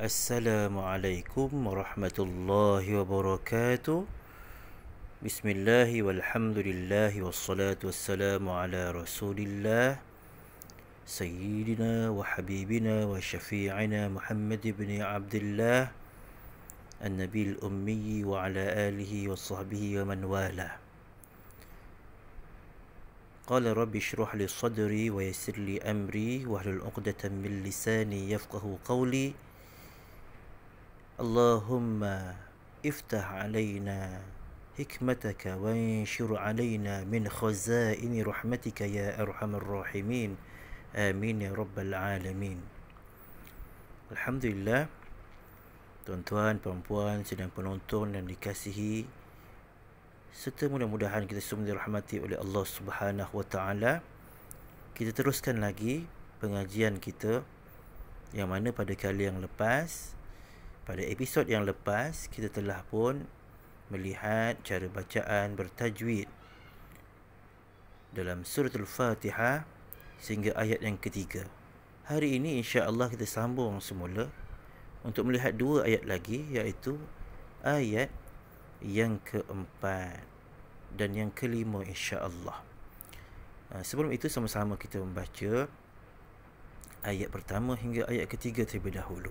السلام عليكم ورحمة الله وبركاته بسم الله والحمد لله والصلاة والسلام على رسول الله سيدنا وحبيبنا وشفيعنا محمد بن عبد الله النبي الأمي وعلى آله وصحبه ومن والاه قال رب اشرح لي صدري ويسر لي أمري واحلل عقدة من لساني يفقه قولي Allahumma iftah علينا حكمتك وانشر علينا من خزائن رحمتك يا ارحم الراحمين امين يا رب العالمين الحمد لله tuan-tuan, puan-puan, sedang penonton yang dikasihi serta mudah-mudahan kita semua dirahmati oleh Allah Subhanahu wa taala. Kita teruskan lagi pengajian kita yang mana pada kali yang lepas pada episod yang lepas, kita telah pun melihat cara bacaan bertajwid dalam surah Al-Fatihah sehingga ayat yang ketiga. Hari ini insya-Allah kita sambung semula untuk melihat dua ayat lagi iaitu ayat yang keempat dan yang kelima insya-Allah. Ah, sebelum itu sama-sama kita membaca ayat pertama hingga ayat ketiga terlebih dahulu.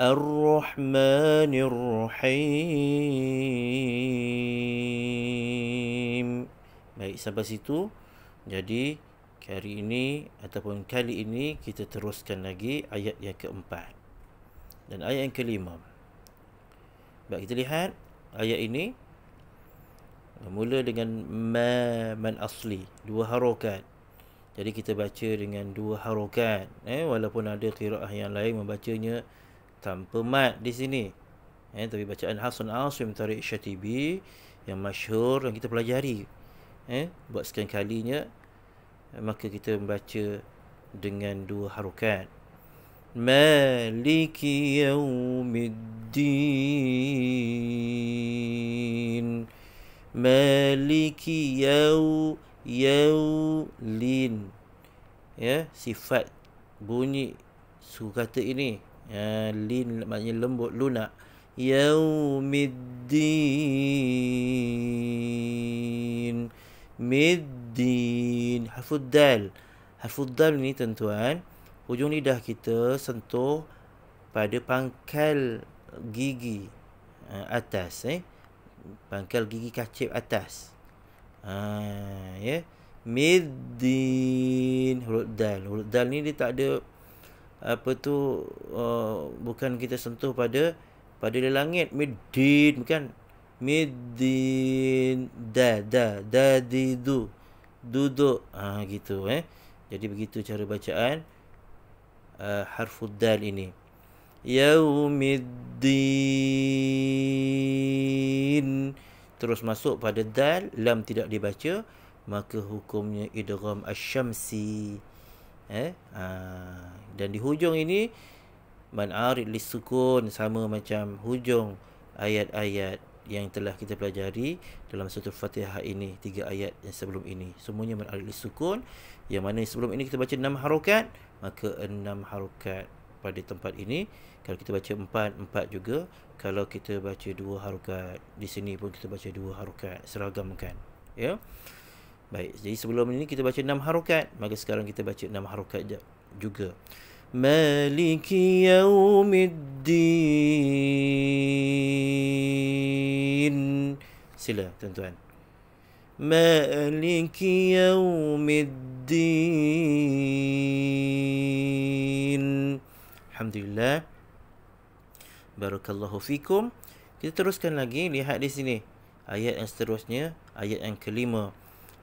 الرحمن الرحيم Baik, sampai situ. Jadi, hari ini ataupun kali ini kita teruskan lagi ayat yang keempat. Dan ayat yang kelima. Baik, kita lihat ayat ini. Mula dengan ma man asli. Dua harokat. Jadi, kita baca dengan dua harokat. Eh, walaupun ada kiraah yang lain membacanya tanpa mat di sini. Eh, tapi bacaan Hasan Aswim Tariq Syatibi yang masyhur yang kita pelajari. Eh, buat sekian kalinya eh, maka kita membaca dengan dua harukan. Maliki yaumiddin Maliki yau yaulin Ya, sifat bunyi suku kata ini Ya, lin maknanya lembut lunak yaumiddin middin harfud dal harfud dal ni tuan-tuan hujung lidah kita sentuh pada pangkal gigi ha, atas eh pangkal gigi kacip atas Ah, ya yeah. middin huruf dal huruf dal ni dia tak ada apa tu uh, bukan kita sentuh pada pada di langit midin bukan midin da da da di du duduk ah ha, gitu eh jadi begitu cara bacaan uh, harfud dal ini yaumiddin terus masuk pada dal lam tidak dibaca maka hukumnya idgham asy-syamsi eh ha. dan di hujung ini man arid lisukun sama macam hujung ayat-ayat yang telah kita pelajari dalam satu Fatihah ini tiga ayat yang sebelum ini semuanya man arid lisukun yang mana sebelum ini kita baca enam harokat maka enam harokat pada tempat ini kalau kita baca empat empat juga kalau kita baca dua harokat di sini pun kita baca dua harokat seragam kan ya yeah? Baik, jadi sebelum ini kita baca enam harokat, maka sekarang kita baca enam harokat juga. Maliki yaumiddin. Sila, tuan-tuan. Maliki yaumiddin. Alhamdulillah. Barakallahu fikum. Kita teruskan lagi, lihat di sini. Ayat yang seterusnya, ayat yang kelima.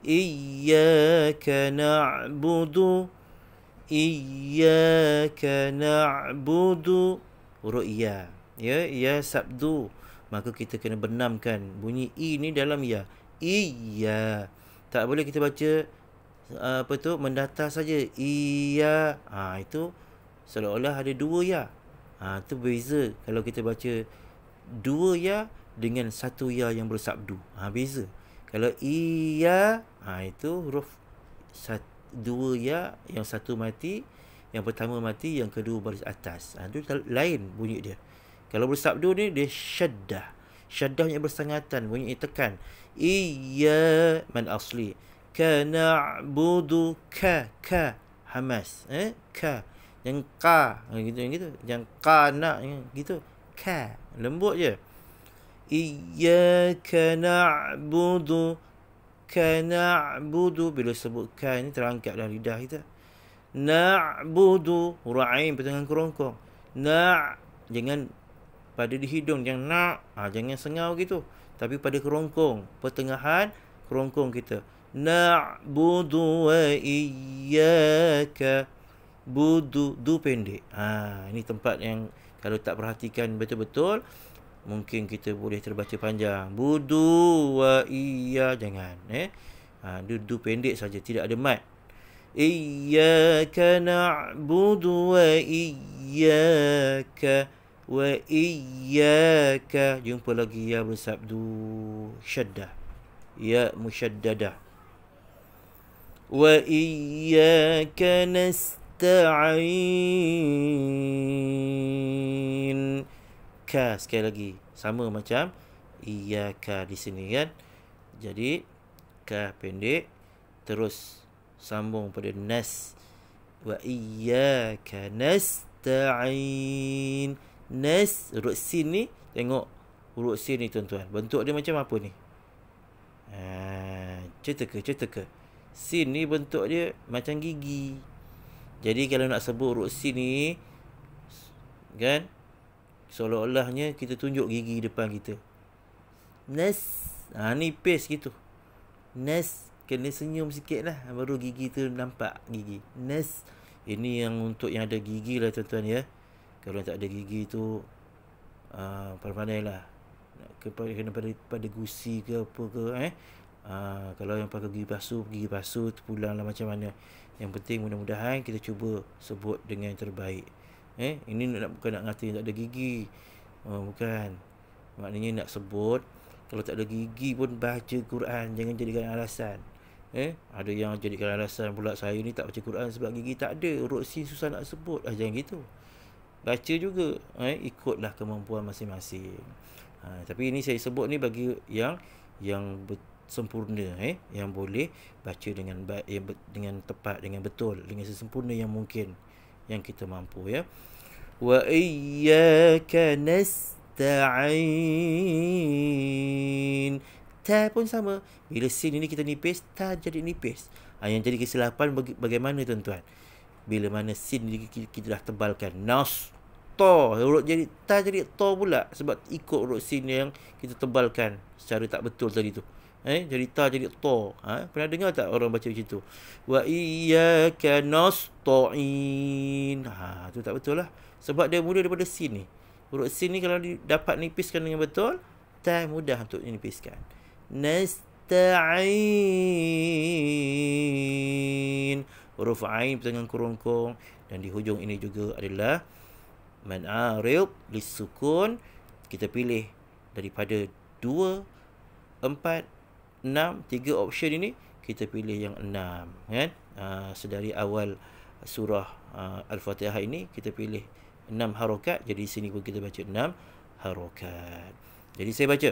إياك نعبد إياك نعبد رؤيا ya. ya ya sabdu maka kita kena benamkan bunyi i ni dalam ya iya tak boleh kita baca apa tu mendatar saja iya ha itu seolah-olah ada dua ya ha tu beza kalau kita baca dua ya dengan satu ya yang bersabdu ha beza kalau iya, ha, itu huruf dua ya, yang satu mati, yang pertama mati, yang kedua baris atas. Ha, itu lain bunyi dia. Kalau bersabdu ni, dia syaddah. Syaddah yang bersangatan, bunyi yang tekan. Iya man asli. Kana'budu ka, ka, hamas. Eh? Ka. Yang ka, ha, gitu, yang gitu. Yang kana, nak, gitu. Ka, lembut je. إياك نعبد كنعبد bila sebut kan ni terangkat dalam lidah kita na'budu huruf ain pertengahan kerongkong na jangan pada di hidung jangan na ha, jangan sengau gitu tapi pada kerongkong pertengahan kerongkong kita na'budu wa iyyaka budu du pendek ha ini tempat yang kalau tak perhatikan betul-betul mungkin kita boleh terbaca panjang budu wa iya jangan eh ha, dudu pendek saja tidak ada mat iyyaka na'budu wa iyyaka wa iyyaka jumpa lagi ya bersabdu syadda ya musyaddadah wa iyyaka nasta'in Iyaka sekali lagi Sama macam Iyaka di sini kan Jadi Ka pendek Terus Sambung pada Nas Wa Iyaka Nasta'in Nas Huruf sin ni Tengok Huruf sin ni tuan-tuan Bentuk dia macam apa ni ha, Cetaka Cetaka Sin ni bentuk dia Macam gigi Jadi kalau nak sebut huruf sin ni Kan seolah-olahnya kita tunjuk gigi depan kita. Nes. Ha, ni paste gitu. Nes. Kena senyum sikit lah. Baru gigi tu nampak gigi. Nes. Ini eh, yang untuk yang ada gigi lah tuan-tuan ya. Kalau tak ada gigi tu. Uh, ha, pandai lah. Kepada, kena pada, pada gusi ke apa ke eh. Uh, kalau yang pakai gigi basuh, gigi basuh tu pulang lah macam mana. Yang penting mudah-mudahan kita cuba sebut dengan terbaik. Eh, ini nak bukan nak kata tak ada gigi. Oh, bukan. Maknanya nak sebut kalau tak ada gigi pun baca Quran jangan jadikan alasan. Eh, ada yang jadikan alasan pula saya ni tak baca Quran sebab gigi tak ada. Urut sin susah nak sebut. Ah, jangan gitu. Baca juga. Eh, ikutlah kemampuan masing-masing. Ha, tapi ini saya sebut ni bagi yang yang sempurna eh yang boleh baca dengan baik dengan tepat dengan betul dengan sesempurna yang mungkin yang kita mampu ya wa iyyaka nasta'in ta pun sama bila sin ini kita nipis ta jadi nipis ah, yang jadi kesilapan bagaimana tuan-tuan bila mana sin kita dah tebalkan nas to huruf jadi ta jadi to pula sebab ikut huruf sin yang kita tebalkan secara tak betul tadi tu eh cerita jadi to ha? pernah dengar tak orang baca macam tu wa iyyaka nasta'in ha tu tak betul lah sebab dia mula daripada sin ni huruf sin ni kalau dapat nipiskan dengan betul tai mudah untuk nipiskan nasta'in huruf ain dengan kerongkong dan di hujung ini juga adalah man'arib lisukun kita pilih daripada dua empat Enam tiga option ini kita pilih yang enam. kan uh, sedari awal surah uh, al-fatihah ini kita pilih enam harokat. jadi di sini pun kita baca enam harokat. jadi saya baca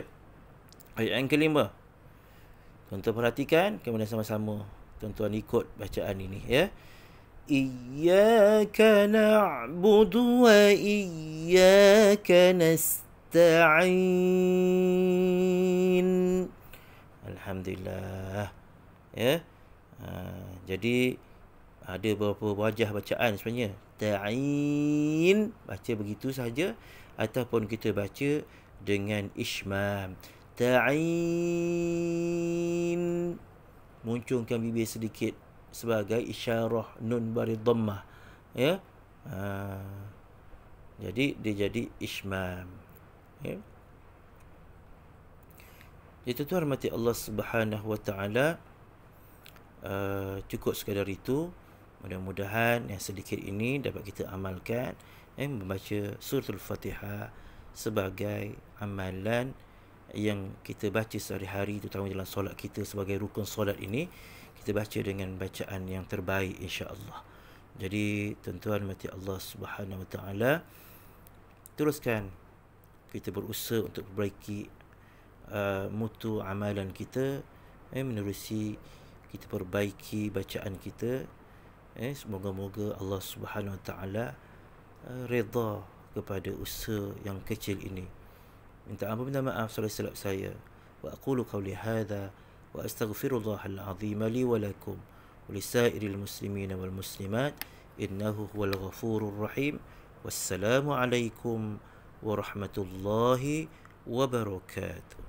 ayat yang kelima tuan perhatikan kemudian sama-sama tuan-tuan ikut bacaan ini ya إياك نعبد وإياك نستعين Alhamdulillah. Ya. Ha, jadi ada beberapa wajah bacaan sebenarnya. Ta'in baca begitu saja ataupun kita baca dengan ismam. Ta'in munculkan bibir sedikit sebagai isyarah nun bari dhammah. Ya. Ha, jadi dia jadi ismam. Ya. Itu tuan, hormati Allah Subhanahu Wa Taala. Uh, cukup sekadar itu. Mudah-mudahan yang sedikit ini dapat kita amalkan eh, membaca surah Al-Fatihah sebagai amalan yang kita baca sehari-hari terutama dalam solat kita sebagai rukun solat ini kita baca dengan bacaan yang terbaik insya-Allah. Jadi tuan-tuan mati Allah Subhanahu Wa Taala teruskan kita berusaha untuk perbaiki Uh, mutu amalan kita eh menerusi kita perbaiki bacaan kita eh semoga-moga Allah Subhanahu taala uh, redha kepada usaha yang kecil ini minta ampun minta maaf salah-salah saya wa aqulu qawli hadha wa astaghfirullah al li wa lakum ولسائر المسلمين والمسلمات انه هو الغفور الرحيم والسلام عليكم ورحمه الله وبركاته